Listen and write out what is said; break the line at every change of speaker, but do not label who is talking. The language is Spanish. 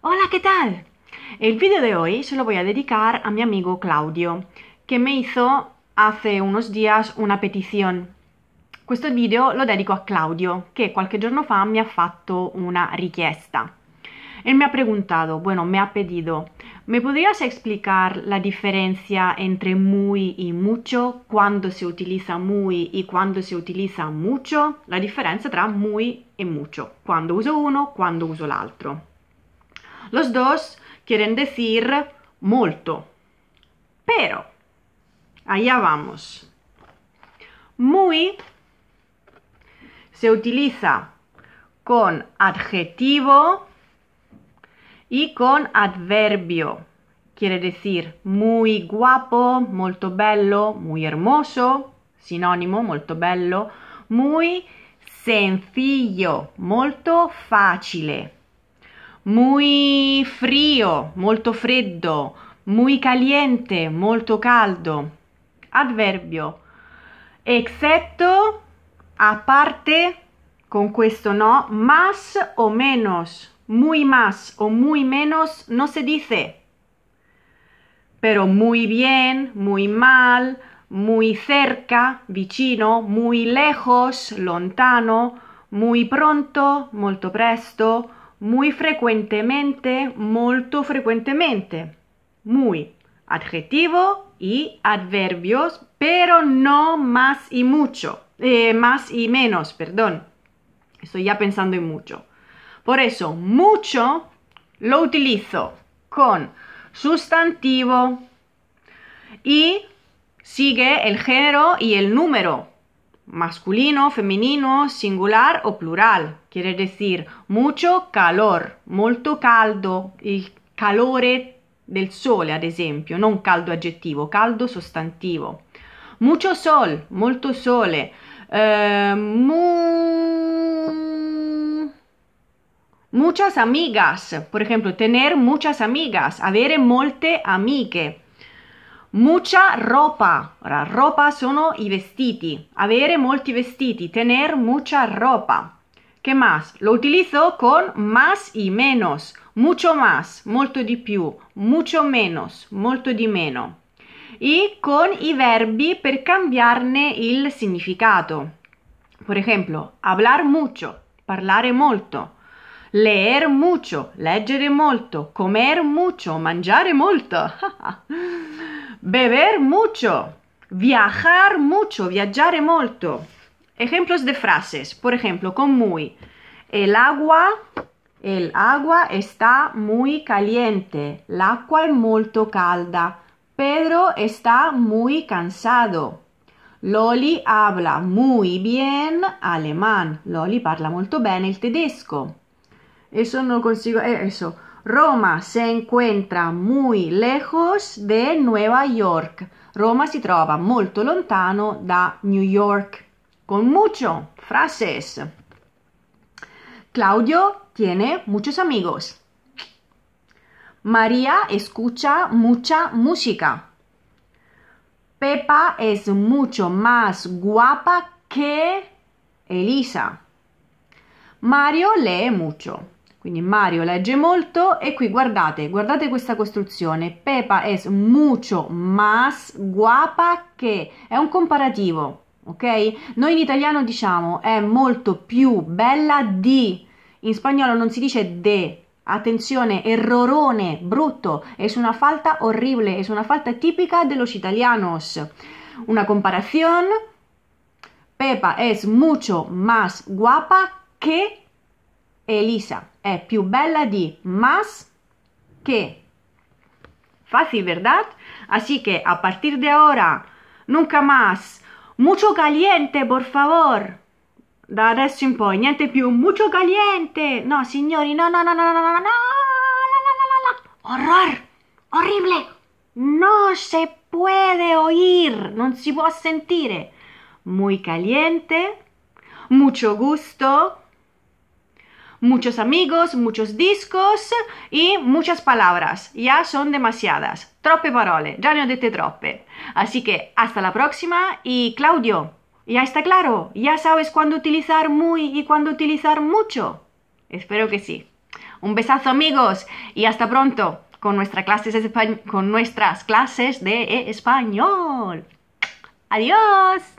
Hola, ¿qué tal? El vídeo de hoy se lo voy a dedicar a mi amigo Claudio, que me hizo hace unos días una petición. Este video lo dedico a Claudio, que qualche giorno fa mi ha fatto una richiesta. Él me ha preguntado, bueno, me ha pedido, ¿me podrías explicar la diferencia entre muy y mucho? ¿Cuándo se utiliza muy y cuándo se utiliza mucho? La diferencia entre muy y mucho, cuándo uso uno, cuándo uso el otro. Los dos quieren decir mucho, Pero, allá vamos. Muy se utiliza con adjetivo y con adverbio. Quiere decir muy guapo, molto bello, muy hermoso, sinónimo molto bello, muy sencillo, molto fácil. muy frío, molto freddo, muy caliente, molto caldo. Adverbio, excepto, a parte, con questo no, más o menos, muy más o muy menos no se dice. Pero muy bien, muy mal, muy cerca, vicino, muy lejos, lontano, muy pronto, molto presto, muy frecuentemente, molto frecuentemente. Muy. Adjetivo y adverbios, pero no más y mucho. Eh, más y menos, perdón. Estoy ya pensando en mucho. Por eso, mucho lo utilizo con sustantivo y sigue el género y el número masculino, femenino, singular o plural. Quiere decir mucho calor, molto caldo, El calore del sol, ad esempio, non caldo adjetivo, caldo sostantivo. Mucho sol, molto sole. Eh, muchas amigas, por ejemplo, tener muchas amigas, avere molte amiche. Mucha ropa. Ora, ropa sono i vestiti. Avere molti vestiti. Tener mucha ropa. Che más? Lo utilizzo con más y menos. Mucho más, molto di più. Mucho menos, molto di meno. E con i verbi per cambiarne il significato. Por ejemplo, hablar mucho, parlare molto. leer mucho, leggere mucho, comer mucho, mangiare mucho beber mucho, viajar mucho, viaggiare mucho Ejemplos de frases, por ejemplo, con muy. El agua, el agua está muy caliente, l'acqua es molto calda. Pedro está muy cansado. Loli habla muy bien alemán. Loli parla molto bien el tedesco. Eso no consigo. Eh, eso. Roma se encuentra muy lejos de Nueva York. Roma se trova molto lontano de New York. Con mucho. Frases. Claudio tiene muchos amigos. María escucha mucha música. Pepa es mucho más guapa que Elisa. Mario lee mucho. Quindi Mario legge molto e qui guardate, guardate questa costruzione. Pepa es mucho más guapa che è un comparativo, ok? Noi in italiano diciamo è molto più bella di, in spagnolo non si dice de, attenzione, errorone, brutto, es una falta orribile, es una falta tipica de los italianos. Una comparazione, Pepa es mucho más guapa que Elisa è più bella di más che. Fácil, ¿verdad? Así que a partir de ahora, nunca más. Mucho caliente, por favor. Da adesso in poi, niente più. Mucho caliente. No, signori, no, no, no, no, no, no, no, no, no, no. Horror. Orribile. No se puede oír. Non si può sentire. Muy caliente. Mucho gusto. muchos amigos, muchos discos y muchas palabras. Ya son demasiadas. Troppe parole, ya no ho dette troppe. Así que hasta la próxima y Claudio, ya está claro, ya sabes cuándo utilizar muy y cuándo utilizar mucho. Espero que sí. Un besazo amigos y hasta pronto con, con nuestras clases de español. Adiós.